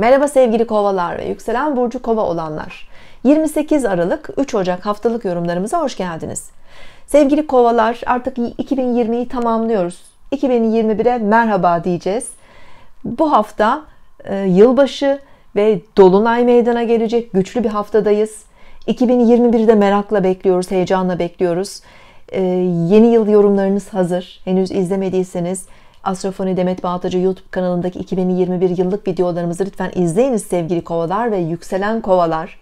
Merhaba sevgili kovalar ve yükselen burcu kova olanlar. 28 Aralık 3 Ocak haftalık yorumlarımıza hoş geldiniz. Sevgili kovalar artık 2020'yi tamamlıyoruz. 2021'e merhaba diyeceğiz. Bu hafta e, yılbaşı ve dolunay meydana gelecek güçlü bir haftadayız. 2021'de merakla bekliyoruz, heyecanla bekliyoruz. E, yeni yıl yorumlarınız hazır. Henüz izlemediyseniz Astrofoni Demet Bağtacı YouTube kanalındaki 2021 yıllık videolarımızı lütfen izleyiniz sevgili kovalar ve yükselen kovalar.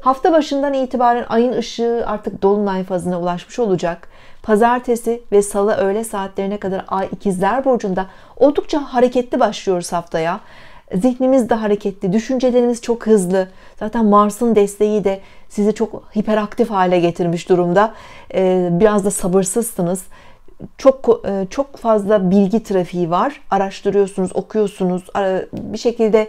Hafta başından itibaren ayın ışığı artık dolunay fazına ulaşmış olacak. Pazartesi ve salı öğle saatlerine kadar ay ikizler burcunda oldukça hareketli başlıyoruz haftaya. Zihnimiz de hareketli, düşüncelerimiz çok hızlı. Zaten Mars'ın desteği de sizi çok hiperaktif hale getirmiş durumda. Ee, biraz da sabırsızsınız çok e, çok fazla bilgi trafiği var. Araştırıyorsunuz, okuyorsunuz, bir şekilde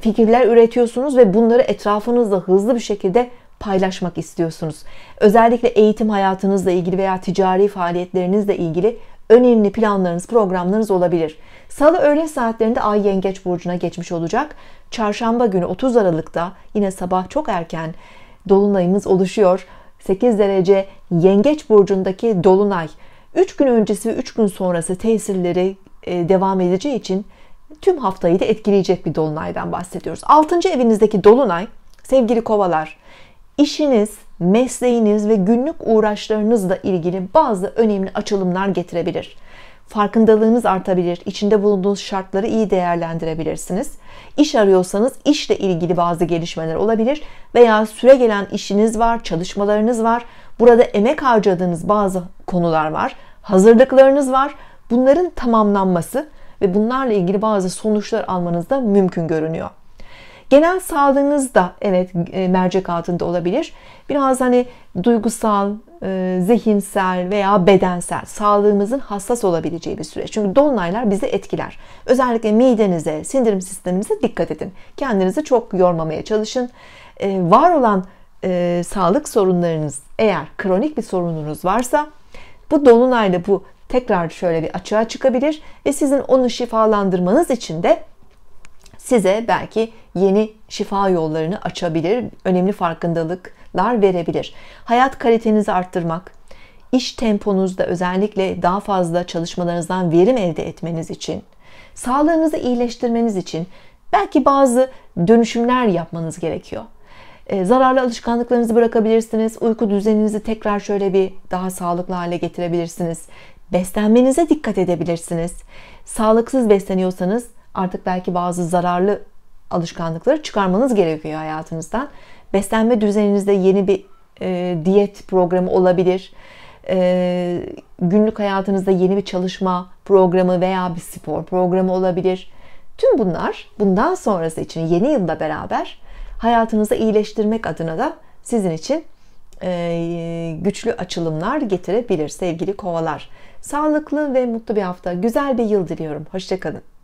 fikirler üretiyorsunuz ve bunları etrafınızda hızlı bir şekilde paylaşmak istiyorsunuz. Özellikle eğitim hayatınızla ilgili veya ticari faaliyetlerinizle ilgili önemli planlarınız, programlarınız olabilir. Salı öğle saatlerinde Ay Yengeç burcuna geçmiş olacak. Çarşamba günü 30 Aralık'ta yine sabah çok erken dolunayımız oluşuyor. 8 derece Yengeç burcundaki dolunay 3 gün öncesi ve 3 gün sonrası tesirleri e, devam edeceği için tüm haftayı da etkileyecek bir dolunaydan bahsediyoruz. 6. evinizdeki dolunay sevgili kovalar işiniz, mesleğiniz ve günlük uğraşlarınızla ilgili bazı önemli açılımlar getirebilir. Farkındalığınız artabilir, içinde bulunduğunuz şartları iyi değerlendirebilirsiniz. İş arıyorsanız işle ilgili bazı gelişmeler olabilir veya süre gelen işiniz var, çalışmalarınız var Burada emek harcadığınız bazı konular var. Hazırlıklarınız var. Bunların tamamlanması ve bunlarla ilgili bazı sonuçlar almanız da mümkün görünüyor. Genel sağlığınız da evet e, mercek altında olabilir. Biraz hani duygusal, e, zihinsel veya bedensel sağlığımızın hassas olabileceği bir süreç. Çünkü dolunaylar bizi etkiler. Özellikle midenize, sindirim sistemimize dikkat edin. Kendinizi çok yormamaya çalışın. E, var olan e, sağlık sorunlarınız eğer kronik bir sorununuz varsa bu dolunayla bu tekrar şöyle bir açığa çıkabilir ve sizin onu şifalandırmanız için de size belki yeni şifa yollarını açabilir, önemli farkındalıklar verebilir. Hayat kalitenizi arttırmak, iş temponuzda özellikle daha fazla çalışmalarınızdan verim elde etmeniz için, sağlığınızı iyileştirmeniz için belki bazı dönüşümler yapmanız gerekiyor. E, zararlı alışkanlıklarınızı bırakabilirsiniz. Uyku düzeninizi tekrar şöyle bir daha sağlıklı hale getirebilirsiniz. Beslenmenize dikkat edebilirsiniz. Sağlıksız besleniyorsanız artık belki bazı zararlı alışkanlıkları çıkarmanız gerekiyor hayatınızdan. Beslenme düzeninizde yeni bir e, diyet programı olabilir. E, günlük hayatınızda yeni bir çalışma programı veya bir spor programı olabilir. Tüm bunlar bundan sonrası için yeni yılda beraber hayatınızı iyileştirmek adına da sizin için e, güçlü açılımlar getirebilir sevgili kovalar. Sağlıklı ve mutlu bir hafta, güzel bir yıl diliyorum. Hoşçakalın.